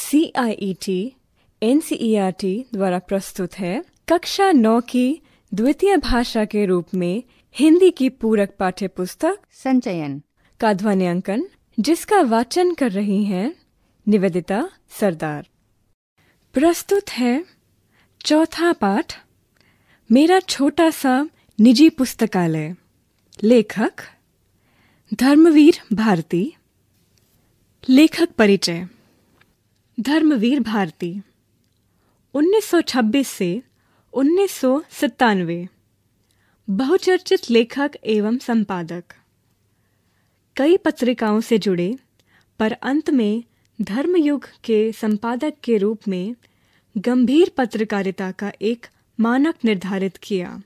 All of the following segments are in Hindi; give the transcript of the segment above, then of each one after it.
C I E T N C E R T द्वारा प्रस्तुत है कक्षा नौ की द्वितीय भाषा के रूप में हिंदी की पूरक पाठ्य पुस्तक संचयन का ध्वनियांकन जिसका वाचन कर रही हैं निवेदिता सरदार प्रस्तुत है चौथा पाठ मेरा छोटा सा निजी पुस्तकालय लेखक धर्मवीर भारती लेखक परिचय धर्मवीर भारती 1926 से उन्नीस बहुचर्चित लेखक एवं संपादक कई पत्रिकाओं से जुड़े पर अंत में धर्मयुग के संपादक के रूप में गंभीर पत्रकारिता का एक मानक निर्धारित किया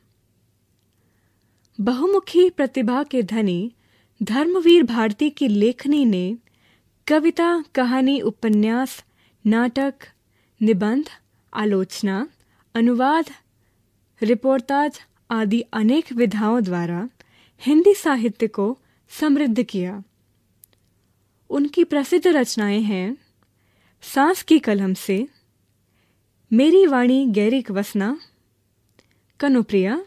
बहुमुखी प्रतिभा के धनी धर्मवीर भारती की लेखनी ने कविता कहानी उपन्यास नाटक निबंध आलोचना अनुवाद रिपोर्टाज आदि अनेक विधाओं द्वारा हिंदी साहित्य को समृद्ध किया उनकी प्रसिद्ध रचनाएं हैं सांस की कलम से मेरी वाणी गैरिक वसना कनुप्रिया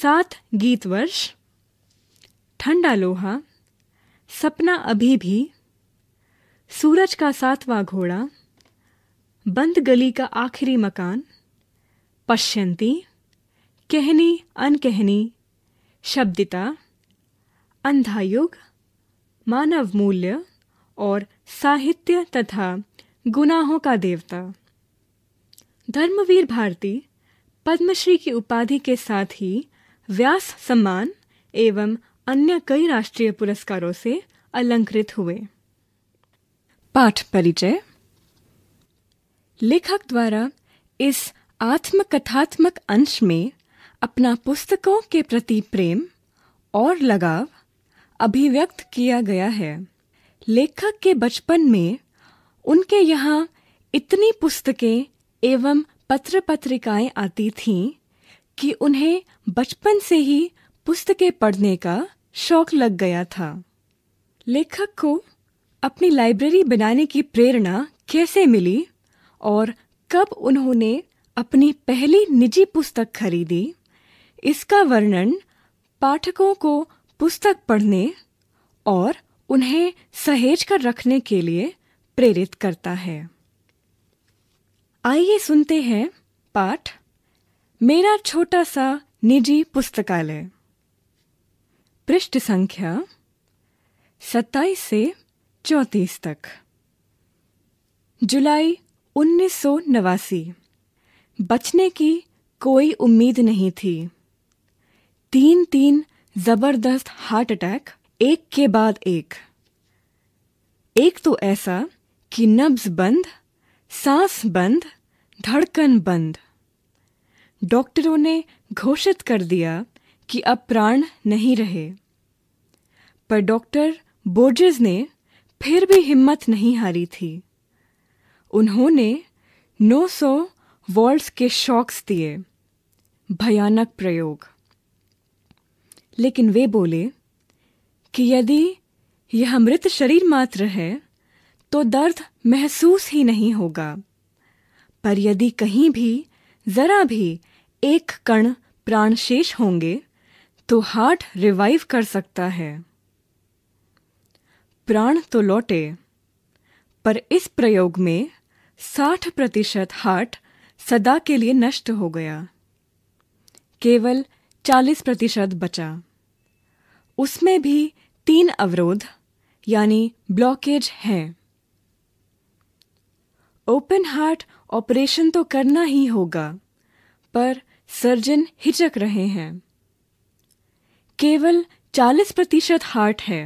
सात गीत वर्ष ठंडा लोहा सपना अभी भी सूरज का सातवां घोड़ा बंद गली का आखिरी मकान पश्यंती कहनी अनकहनी शब्दिता अंधा युग मानव मूल्य और साहित्य तथा गुनाहों का देवता धर्मवीर भारती पद्मश्री की उपाधि के साथ ही व्यास सम्मान एवं अन्य कई राष्ट्रीय पुरस्कारों से अलंकृत हुए पाठ परिचय लेखक द्वारा इस आत्मकथात्मक अंश में अपना पुस्तकों के प्रति प्रेम और लगाव अभिव्यक्त किया गया है लेखक के बचपन में उनके यहाँ इतनी पुस्तकें एवं पत्र पत्रिकाएं आती थीं कि उन्हें बचपन से ही पुस्तकें पढ़ने का शौक लग गया था लेखक को अपनी लाइब्रेरी बनाने की प्रेरणा कैसे मिली और कब उन्होंने अपनी पहली निजी पुस्तक खरीदी इसका वर्णन पाठकों को पुस्तक पढ़ने और उन्हें सहेज कर रखने के लिए प्रेरित करता है आइए सुनते हैं पाठ मेरा छोटा सा निजी पुस्तकालय पृष्ठ संख्या सत्ताईस से चौंतीस तक जुलाई उन्नीस सौ नवासी बचने की कोई उम्मीद नहीं थी तीन तीन जबरदस्त हार्ट अटैक एक के बाद एक एक तो ऐसा कि नब्ज बंद सांस बंद धड़कन बंद डॉक्टरों ने घोषित कर दिया कि अब प्राण नहीं रहे पर डॉक्टर बोर्जेस ने फिर भी हिम्मत नहीं हारी थी उन्होंने 900 वॉल्ट के शॉक्स दिए भयानक प्रयोग लेकिन वे बोले कि यदि यह मृत शरीर मात्र है तो दर्द महसूस ही नहीं होगा पर यदि कहीं भी जरा भी एक कण प्राणशेष होंगे तो हार्ट रिवाइव कर सकता है प्राण तो लौटे पर इस प्रयोग में साठ प्रतिशत हार्ट सदा के लिए नष्ट हो गया केवल चालीस प्रतिशत बचा उसमें भी तीन अवरोध यानी ब्लॉकेज हैं ओपन हार्ट ऑपरेशन तो करना ही होगा पर सर्जन हिचक रहे हैं केवल चालीस प्रतिशत हार्ट है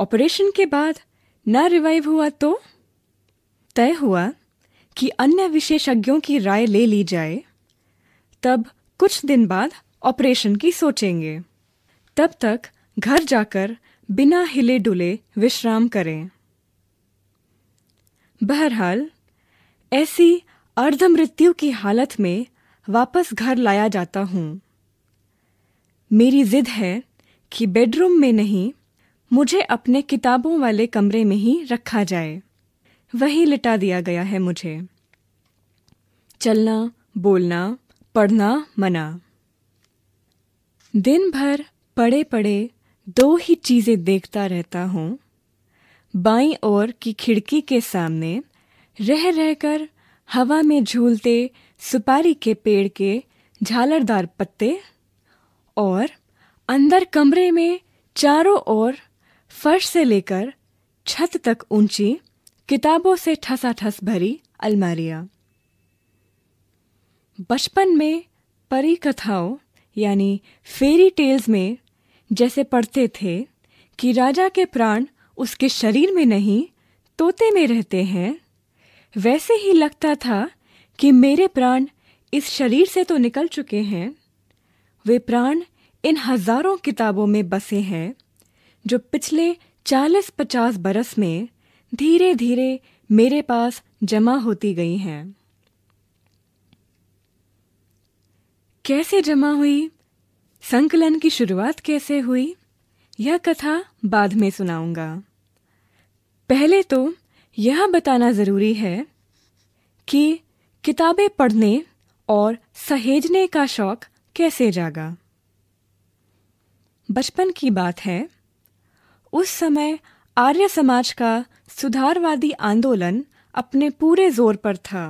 ऑपरेशन के बाद न रिवाइव हुआ तो तय हुआ कि अन्य विशेषज्ञों की राय ले ली जाए तब कुछ दिन बाद ऑपरेशन की सोचेंगे तब तक घर जाकर बिना हिले डुले विश्राम करें बहरहाल ऐसी अर्धमृत्यु की हालत में वापस घर लाया जाता हूं मेरी जिद है कि बेडरूम में नहीं मुझे अपने किताबों वाले कमरे में ही रखा जाए वही लिटा दिया गया है मुझे चलना बोलना पढ़ना मना दिन भर पड़े पड़े दो ही चीज़ें देखता रहता हूं बाई ओर की खिड़की के सामने रह रहकर हवा में झूलते सुपारी के पेड़ के झालरदार पत्ते और अंदर कमरे में चारों ओर फर्श से लेकर छत तक ऊंची किताबों से ठसाठस भरी अलमारियां बचपन में परी कथाओं यानी फेरी टेल्स में जैसे पढ़ते थे कि राजा के प्राण उसके शरीर में नहीं तोते में रहते हैं वैसे ही लगता था कि मेरे प्राण इस शरीर से तो निकल चुके हैं वे प्राण इन हजारों किताबों में बसे हैं जो पिछले चालीस पचास बरस में धीरे धीरे मेरे पास जमा होती गई हैं कैसे जमा हुई संकलन की शुरुआत कैसे हुई यह कथा बाद में सुनाऊंगा पहले तो यह बताना ज़रूरी है कि किताबें पढ़ने और सहेजने का शौक कैसे जागा बचपन की बात है उस समय आर्य समाज का सुधारवादी आंदोलन अपने पूरे जोर पर था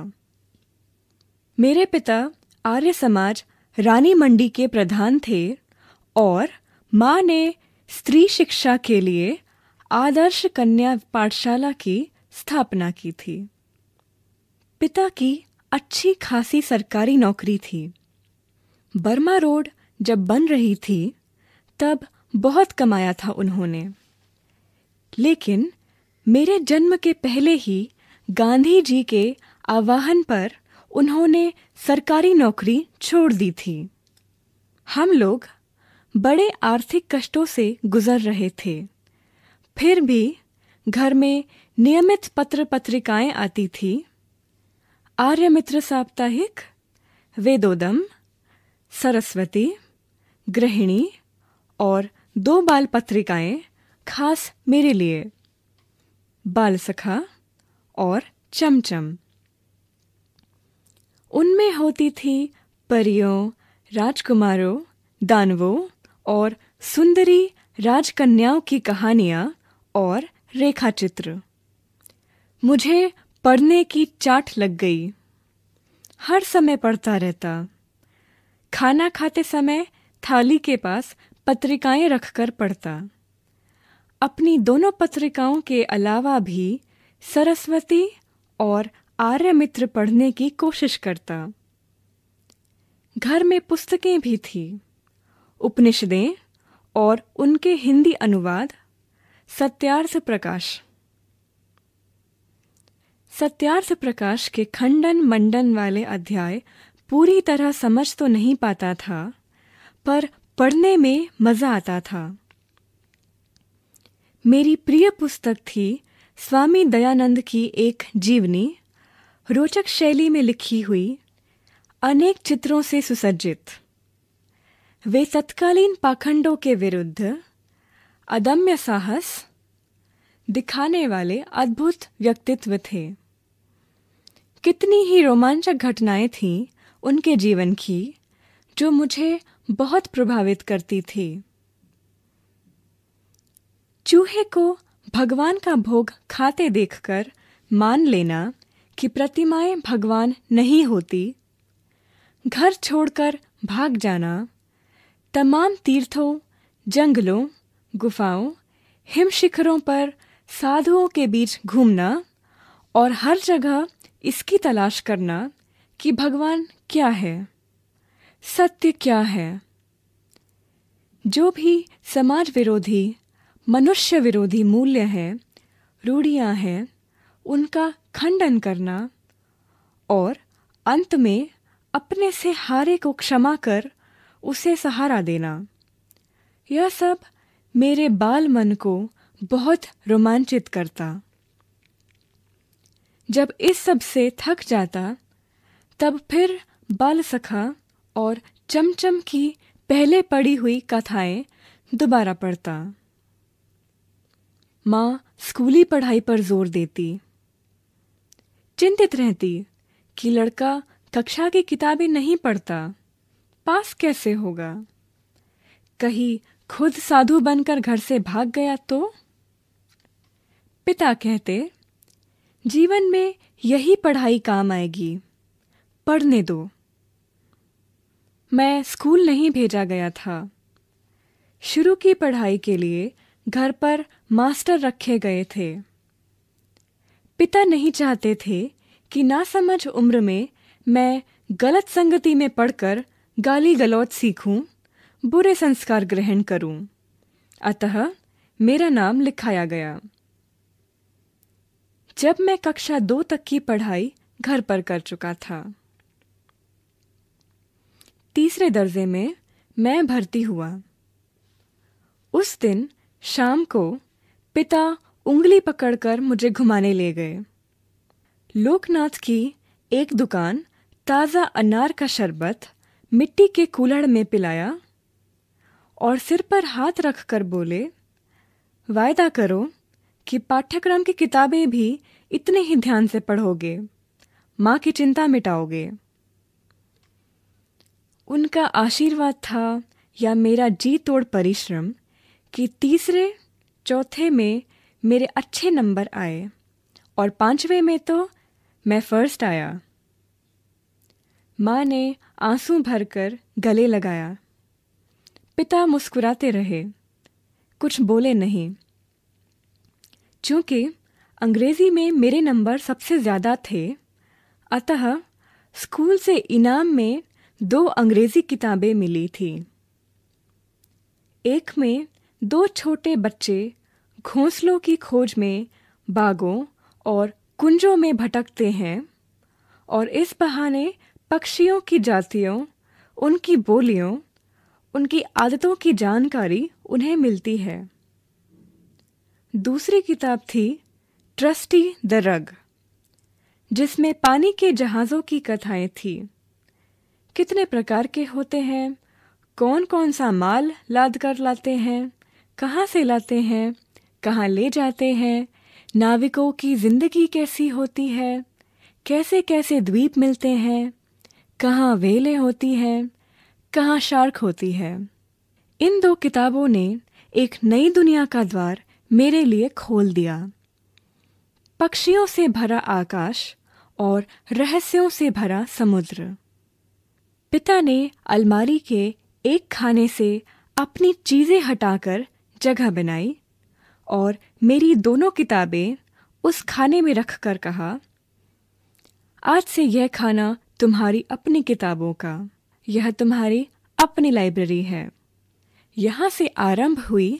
मेरे पिता आर्य समाज रानी मंडी के प्रधान थे और माँ ने स्त्री शिक्षा के लिए आदर्श कन्या पाठशाला की स्थापना की थी पिता की अच्छी खासी सरकारी नौकरी थी बर्मा रोड जब बन रही थी तब बहुत कमाया था उन्होंने लेकिन मेरे जन्म के पहले ही गांधी जी के आह्वान पर उन्होंने सरकारी नौकरी छोड़ दी थी हम लोग बड़े आर्थिक कष्टों से गुजर रहे थे फिर भी घर में नियमित पत्र पत्रिकाएं आती थी आर्यमित्र साप्ताहिक वेदोदम सरस्वती गृहिणी और दो बाल पत्रिकाएं खास मेरे लिए बाल सखा और चमचम उनमें होती थी परियों राजकुमारों दानवों और सुंदरी राजकन्याओं की कहानियां और रेखाचित्र मुझे पढ़ने की चाट लग गई हर समय पढ़ता रहता खाना खाते समय थाली के पास पत्रिकाएं रखकर पढ़ता अपनी दोनों पत्रिकाओं के अलावा भी सरस्वती और आर्यमित्र पढ़ने की कोशिश करता घर में पुस्तकें भी थी उपनिषदें और उनके हिंदी अनुवाद सत्यार्थ प्रकाश सत्यार्थ प्रकाश के खंडन मंडन वाले अध्याय पूरी तरह समझ तो नहीं पाता था पर पढ़ने में मजा आता था मेरी प्रिय पुस्तक थी स्वामी दयानंद की एक जीवनी रोचक शैली में लिखी हुई अनेक चित्रों से सुसज्जित वे तत्कालीन पाखंडों के विरुद्ध अदम्य साहस दिखाने वाले अद्भुत व्यक्तित्व थे कितनी ही रोमांचक घटनाएं थीं उनके जीवन की जो मुझे बहुत प्रभावित करती थी चूहे को भगवान का भोग खाते देखकर मान लेना कि प्रतिमाएं भगवान नहीं होती घर छोड़कर भाग जाना तमाम तीर्थों जंगलों गुफाओं हिम शिखरों पर साधुओं के बीच घूमना और हर जगह इसकी तलाश करना कि भगवान क्या है सत्य क्या है जो भी समाज विरोधी मनुष्य विरोधी मूल्य हैं रूढ़ियां हैं उनका खंडन करना और अंत में अपने से हारे को क्षमा कर उसे सहारा देना यह सब मेरे बाल मन को बहुत रोमांचित करता जब इस सब से थक जाता तब फिर बाल सखा और चमचम की पहले पड़ी हुई कथाएं दोबारा पढ़ता माँ स्कूली पढ़ाई पर जोर देती चिंतित रहती कि लड़का कक्षा की किताबें नहीं पढ़ता पास कैसे होगा कहीं खुद साधु बनकर घर से भाग गया तो पिता कहते जीवन में यही पढ़ाई काम आएगी पढ़ने दो मैं स्कूल नहीं भेजा गया था शुरू की पढ़ाई के लिए घर पर मास्टर रखे गए थे पिता नहीं चाहते थे कि ना समझ उम्र में मैं गलत संगति में पढ़कर गाली गलौज सीखूं, बुरे संस्कार ग्रहण करूं। अतः मेरा नाम लिखाया गया जब मैं कक्षा दो तक की पढ़ाई घर पर कर चुका था तीसरे दर्जे में मैं भर्ती हुआ उस दिन शाम को पिता उंगली पकड़कर मुझे घुमाने ले गए लोकनाथ की एक दुकान ताज़ा अनार का शरबत मिट्टी के कूलड़ में पिलाया और सिर पर हाथ रखकर बोले वायदा करो कि पाठ्यक्रम की किताबें भी इतने ही ध्यान से पढ़ोगे माँ की चिंता मिटाओगे उनका आशीर्वाद था या मेरा जी तोड़ परिश्रम कि तीसरे चौथे में मेरे अच्छे नंबर आए और पांचवे में तो मैं फर्स्ट आया माँ ने आंसू भरकर गले लगाया पिता मुस्कुराते रहे कुछ बोले नहीं चूँकि अंग्रेज़ी में मेरे नंबर सबसे ज़्यादा थे अतः स्कूल से इनाम में दो अंग्रेज़ी किताबें मिली थी एक में दो छोटे बच्चे घोंसलों की खोज में बागों और कुंजों में भटकते हैं और इस बहाने पक्षियों की जातियों उनकी बोलियों उनकी आदतों की जानकारी उन्हें मिलती है दूसरी किताब थी ट्रस्टी द रग जिसमें पानी के जहाज़ों की कथाएं थी कितने प्रकार के होते हैं कौन कौन सा माल लाद कर लाते हैं कहाँ से लाते हैं कहाँ ले जाते हैं नाविकों की जिंदगी कैसी होती है कैसे कैसे द्वीप मिलते हैं कहाँ वेले होती हैं कहाँ शार्क होती है इन दो किताबों ने एक नई दुनिया का द्वार मेरे लिए खोल दिया पक्षियों से भरा आकाश और रहस्यों से भरा समुद्र पिता ने अलमारी के एक खाने से अपनी चीजें हटाकर जगह बनाई और मेरी दोनों किताबें उस खाने में रख कर कहा आज से यह खाना तुम्हारी अपनी किताबों का यह तुम्हारी अपनी लाइब्रेरी है यहाँ से आरंभ हुई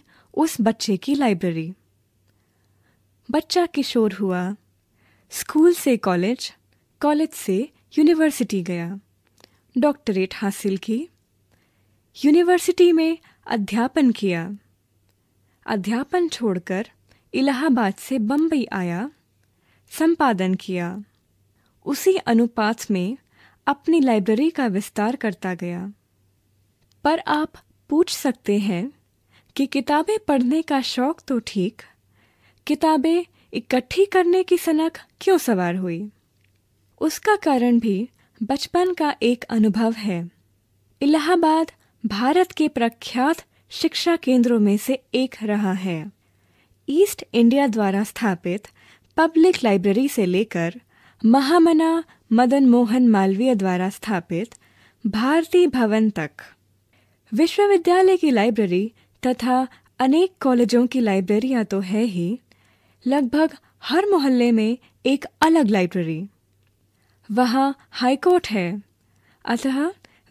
उस बच्चे की लाइब्रेरी बच्चा किशोर हुआ स्कूल से कॉलेज कॉलेज से यूनिवर्सिटी गया डॉक्टरेट हासिल की यूनिवर्सिटी में अध्यापन किया अध्यापन छोड़कर इलाहाबाद से बम्बई आया संपादन किया उसी अनुपात में अपनी लाइब्रेरी का विस्तार करता गया पर आप पूछ सकते हैं कि किताबें पढ़ने का शौक तो ठीक किताबें इकट्ठी करने की सनक क्यों सवार हुई उसका कारण भी बचपन का एक अनुभव है इलाहाबाद भारत के प्रख्यात शिक्षा केंद्रों में से एक रहा है ईस्ट इंडिया द्वारा स्थापित पब्लिक लाइब्रेरी से लेकर महामना मदन मोहन मालवीय द्वारा स्थापित भारती भवन तक विश्वविद्यालय की लाइब्रेरी तथा अनेक कॉलेजों की लाइब्रेरियां तो है ही लगभग हर मोहल्ले में एक अलग लाइब्रेरी वहाँ हाईकोर्ट है अतः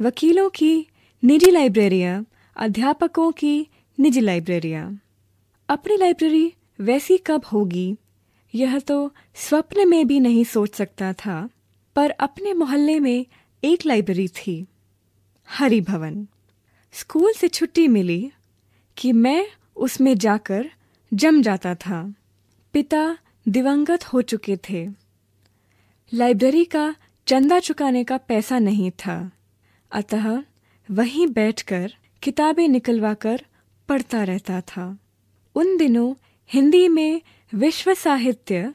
वकीलों की निजी लाइब्रेरियाँ अध्यापकों की निजी लाइब्रेरियाँ अपनी लाइब्रेरी वैसी कब होगी यह तो स्वप्न में भी नहीं सोच सकता था पर अपने मोहल्ले में एक लाइब्रेरी थी हरी भवन स्कूल से छुट्टी मिली कि मैं उसमें जाकर जम जाता था पिता दिवंगत हो चुके थे लाइब्रेरी का चंदा चुकाने का पैसा नहीं था अतः वहीं बैठकर किताबें निकलवा कर पढ़ता रहता था उन दिनों हिंदी में विश्व साहित्य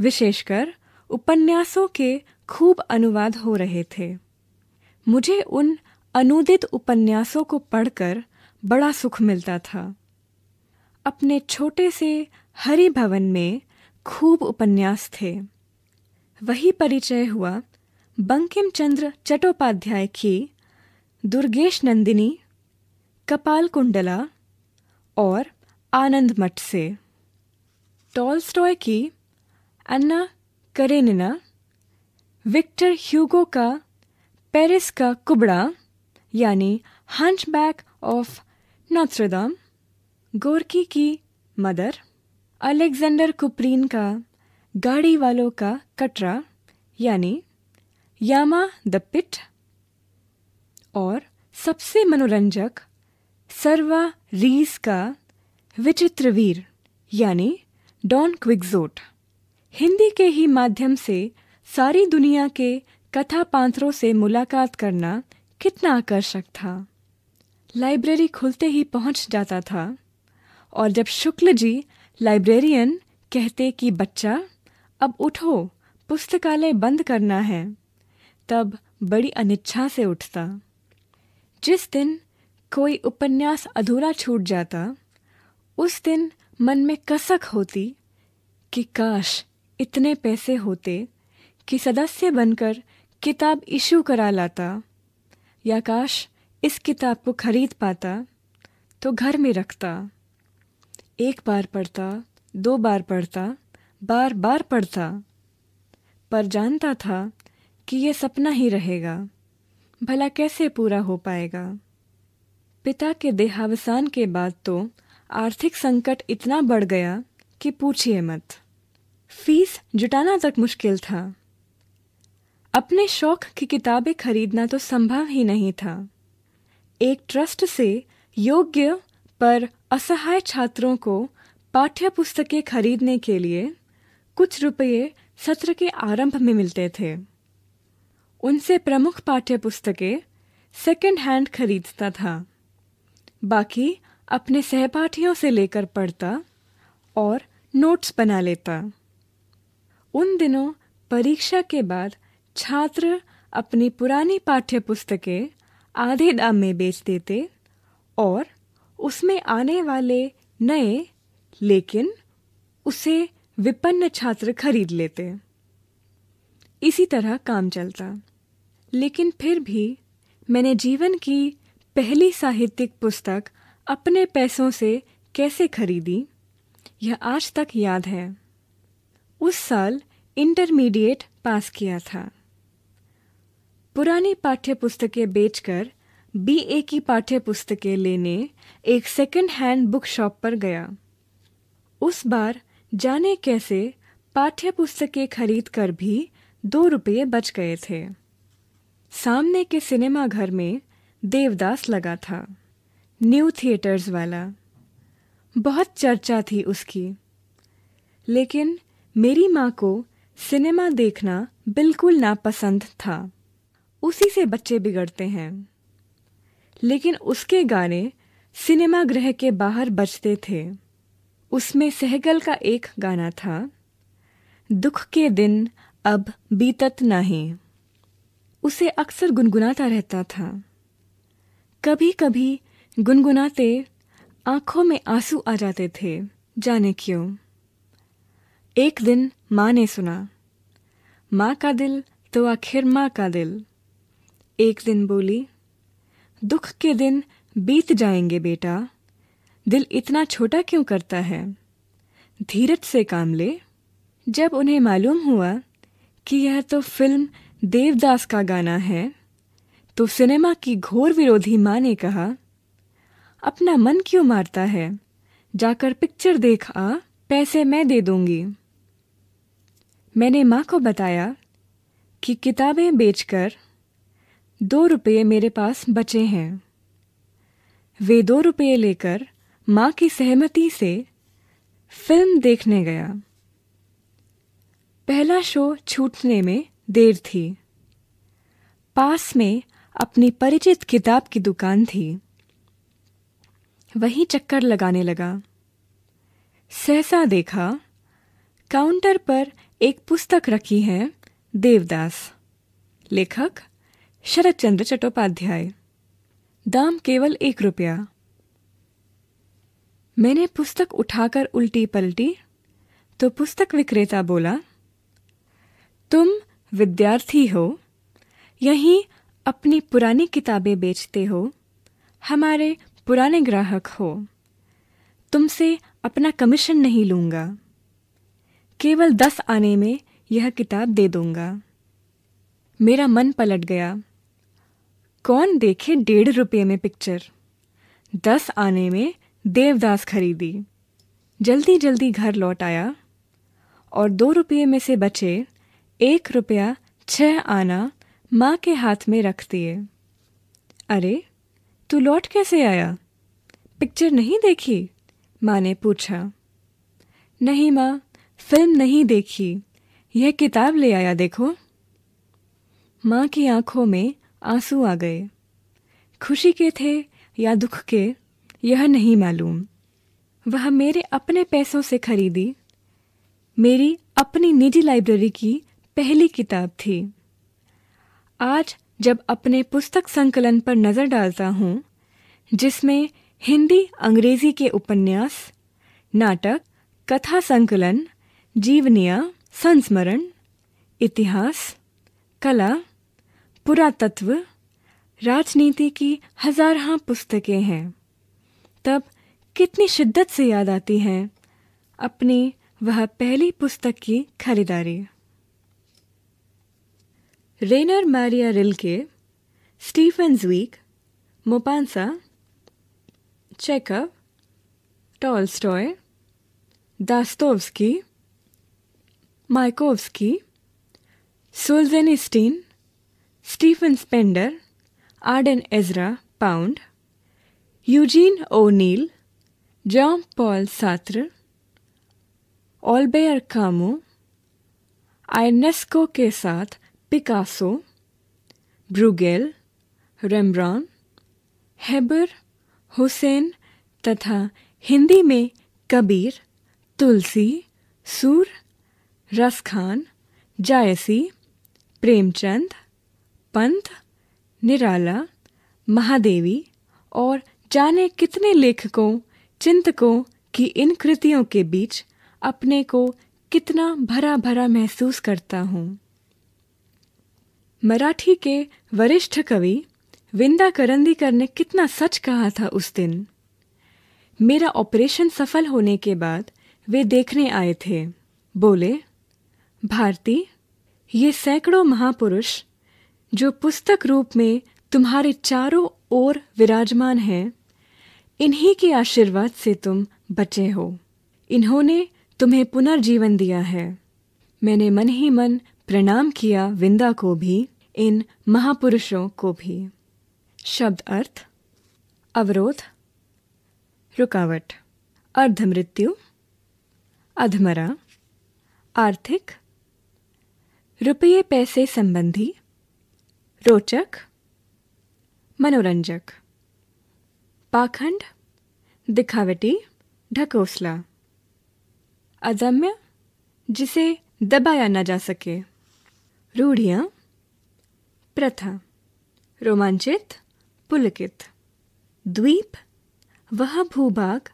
विशेषकर उपन्यासों के खूब अनुवाद हो रहे थे मुझे उन अनुदित उपन्यासों को पढ़कर बड़ा सुख मिलता था अपने छोटे से हरि भवन में खूब उपन्यास थे वही परिचय हुआ बंकिम चंद्र चट्टोपाध्याय की दुर्गेश नंदिनी कपाल कुंडला और आनंद मठ से टॉल स्टॉय की अन्ना करेनिना विक्टर ह्यूगो का पेरिस का कुबड़ा यानी बैक ऑफ नोट्रदाम गोरकी की मदर अलेक्जेंडर कुपरीन का गाड़ी वालों का कटरा यानी यामा द पिट और सबसे मनोरंजक सर्वा रीस का विचित्रवीर यानी डॉन क्विक्जोट हिंदी के ही माध्यम से सारी दुनिया के कथा पात्रों से मुलाकात करना कितना आकर्षक था लाइब्रेरी खुलते ही पहुंच जाता था और जब शुक्ल जी लाइब्रेरियन कहते कि बच्चा अब उठो पुस्तकालय बंद करना है तब बड़ी अनिच्छा से उठता जिस दिन कोई उपन्यास अधूरा छूट जाता उस दिन मन में कसक होती कि काश इतने पैसे होते कि सदस्य बनकर किताब इशू करा लाता या काश इस किताब को खरीद पाता तो घर में रखता एक बार पढ़ता दो बार पढ़ता बार बार पढ़ता पर जानता था कि यह सपना ही रहेगा भला कैसे पूरा हो पाएगा पिता के देहावसान के बाद तो आर्थिक संकट इतना बढ़ गया कि पूछिए मत फीस जुटाना तक मुश्किल था अपने शौक की किताबें खरीदना तो संभव ही नहीं था एक ट्रस्ट से योग्य पर असहाय छात्रों को पाठ्य पुस्तकें खरीदने के लिए कुछ रुपये सत्र के आरंभ में मिलते थे उनसे प्रमुख पाठ्य पुस्तकें सेकेंड हैंड खरीदता था बाकी अपने सहपाठियों से लेकर पढ़ता और नोट्स बना लेता उन दिनों परीक्षा के बाद छात्र अपनी पुरानी पाठ्य पुस्तकें आधे दाम में बेच देते और उसमें आने वाले नए लेकिन उसे विपन्न छात्र खरीद लेते इसी तरह काम चलता लेकिन फिर भी मैंने जीवन की पहली साहित्यिक पुस्तक अपने पैसों से कैसे खरीदी यह आज तक याद है उस साल इंटरमीडिएट पास किया था पुरानी पाठ्य पुस्तकें बेचकर बीए की पाठ्य पुस्तकें लेने एक सेकंड हैंड बुक शॉप पर गया उस बार जाने कैसे पाठ्य पुस्तकें खरीद कर भी दो रुपये बच गए थे सामने के सिनेमा घर में देवदास लगा था न्यू थिएटर्स वाला बहुत चर्चा थी उसकी लेकिन मेरी माँ को सिनेमा देखना बिल्कुल नापसंद था उसी से बच्चे बिगड़ते हैं लेकिन उसके गाने सिनेमा गृह के बाहर बजते थे उसमें सहगल का एक गाना था दुख के दिन अब बीतत नहीं उसे अक्सर गुनगुनाता रहता था कभी कभी गुनगुनाते आंखों में आंसू आ जाते थे जाने क्यों एक दिन माँ ने सुना माँ का दिल तो आखिर माँ का दिल एक दिन बोली दुख के दिन बीत जाएंगे बेटा दिल इतना छोटा क्यों करता है धीरज से काम ले जब उन्हें मालूम हुआ कि यह तो फिल्म देवदास का गाना है तो सिनेमा की घोर विरोधी माँ ने कहा अपना मन क्यों मारता है जाकर पिक्चर देख आ पैसे मैं दे दूंगी मैंने माँ को बताया कि किताबें बेचकर दो रुपये मेरे पास बचे हैं वे दो रुपये लेकर माँ की सहमति से फिल्म देखने गया पहला शो छूटने में देर थी पास में अपनी परिचित किताब की दुकान थी वहीं चक्कर लगाने लगा सहसा देखा काउंटर पर एक पुस्तक रखी है देवदास लेखक शरद चंद्र चट्टोपाध्याय दाम केवल एक रुपया मैंने पुस्तक उठाकर उल्टी पलटी तो पुस्तक विक्रेता बोला तुम विद्यार्थी हो यहीं अपनी पुरानी किताबें बेचते हो हमारे पुराने ग्राहक हो तुमसे अपना कमीशन नहीं लूँगा केवल दस आने में यह किताब दे दूँगा मेरा मन पलट गया कौन देखे डेढ़ रुपये में पिक्चर दस आने में देवदास खरीदी जल्दी जल्दी घर लौट आया और दो रुपये में से बचे एक रुपया छः आना माँ के हाथ में रख दिए अरे तू लौट कैसे आया पिक्चर नहीं देखी माँ ने पूछा नहीं माँ फिल्म नहीं देखी यह किताब ले आया देखो माँ की आंखों में आंसू आ गए खुशी के थे या दुख के यह नहीं मालूम वह मेरे अपने पैसों से खरीदी मेरी अपनी निजी लाइब्रेरी की पहली किताब थी आज जब अपने पुस्तक संकलन पर नज़र डालता हूँ जिसमें हिंदी अंग्रेजी के उपन्यास नाटक कथा संकलन जीवनिया संस्मरण इतिहास कला पुरातत्व राजनीति की हजार हाँ पुस्तकें हैं तब कितनी शिद्दत से याद आती है अपनी वह पहली पुस्तक की खरीदारी रेनर मैरिया Rilke Stefan Zweig Maupassant Chekhov स्टॉय Dostoevsky Mayakovsky Solzhenitsyn Stephen Spender Auden Ezra Pound Eugene O'Neill Jean Paul Sartre Albert Camus Ionesco के साथ Picasso Bruegel Rembrandt Hebbar Husain तथा हिंदी में कबीर तुलसी सूर रसखान जायसी प्रेमचंद पंथ निराला महादेवी और जाने कितने लेखकों चिंतकों की इन कृतियों के बीच अपने को कितना भरा भरा महसूस करता हूँ मराठी के वरिष्ठ कवि विंदा करंदीकर ने कितना सच कहा था उस दिन मेरा ऑपरेशन सफल होने के बाद वे देखने आए थे बोले भारती ये सैकड़ों महापुरुष जो पुस्तक रूप में तुम्हारे चारों ओर विराजमान हैं इन्हीं के आशीर्वाद से तुम बचे हो इन्होंने तुम्हें पुनर्जीवन दिया है मैंने मन ही मन प्रणाम किया विंदा को भी इन महापुरुषों को भी शब्द अर्थ अवरोध रुकावट अर्धमृत्यु अधमरा आर्थिक रुपये पैसे संबंधी रोचक मनोरंजक पाखंड दिखावटी ढकोसला अदम्य जिसे दबाया न जा सके रूढ़िया प्रथा रोमांचित पुलकित द्वीप वह भूभाग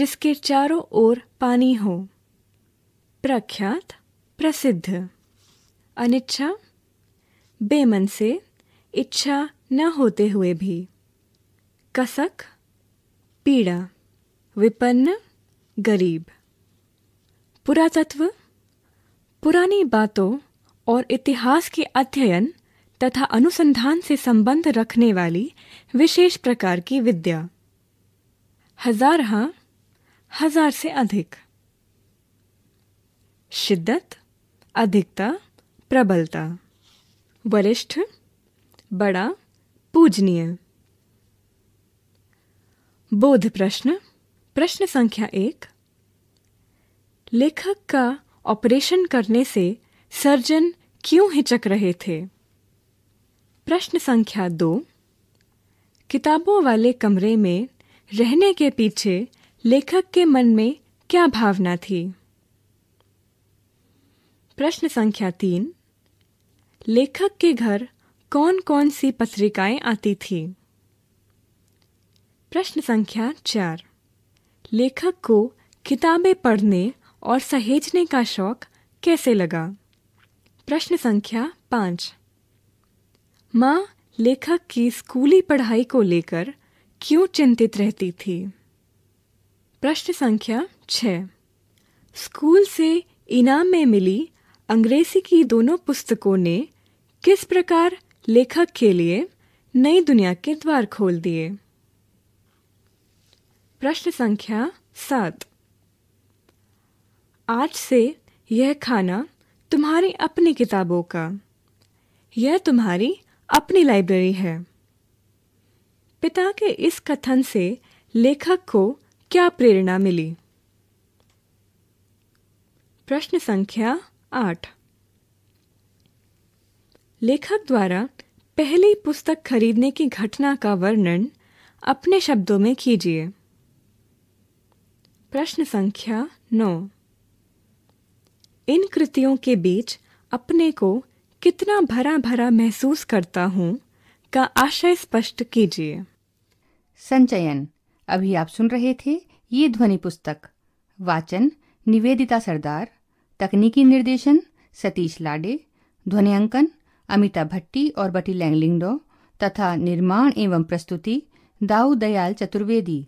जिसके चारों ओर पानी हो प्रख्यात प्रसिद्ध अनिच्छा बेमन से इच्छा न होते हुए भी कसक पीड़ा विपन्न गरीब पुरातत्व पुरानी बातों और इतिहास के अध्ययन तथा अनुसंधान से संबंध रखने वाली विशेष प्रकार की विद्या हजार हां हजार से अधिक शिद्दत अधिकता प्रबलता वरिष्ठ बड़ा पूजनीय बोध प्रश्न प्रश्न संख्या एक लेखक का ऑपरेशन करने से सर्जन क्यों हिचक रहे थे प्रश्न संख्या दो किताबों वाले कमरे में रहने के पीछे लेखक के मन में क्या भावना थी प्रश्न संख्या तीन लेखक के घर कौन कौन सी पत्रिकाएं आती थी प्रश्न संख्या चार लेखक को किताबें पढ़ने और सहेजने का शौक कैसे लगा प्रश्न संख्या पाँच माँ लेखक की स्कूली पढ़ाई को लेकर क्यों चिंतित रहती थी प्रश्न संख्या छ स्कूल से इनाम में मिली अंग्रेजी की दोनों पुस्तकों ने किस प्रकार लेखक के लिए नई दुनिया के द्वार खोल दिए प्रश्न संख्या सात आज से यह खाना तुम्हारी अपनी किताबों का यह तुम्हारी अपनी लाइब्रेरी है पिता के इस कथन से लेखक को क्या प्रेरणा मिली प्रश्न संख्या आठ लेखक द्वारा पहली पुस्तक खरीदने की घटना का वर्णन अपने शब्दों में कीजिए प्रश्न संख्या नौ इन कृतियों के बीच अपने को कितना भरा भरा महसूस करता हूँ का आशय स्पष्ट कीजिए संचयन अभी आप सुन रहे थे ये ध्वनि पुस्तक वाचन निवेदिता सरदार तकनीकी निर्देशन सतीश लाडे ध्वनियांकन अमिता भट्टी और बटी लैंगलिंगडो तथा निर्माण एवं प्रस्तुति दाऊ दयाल चतुर्वेदी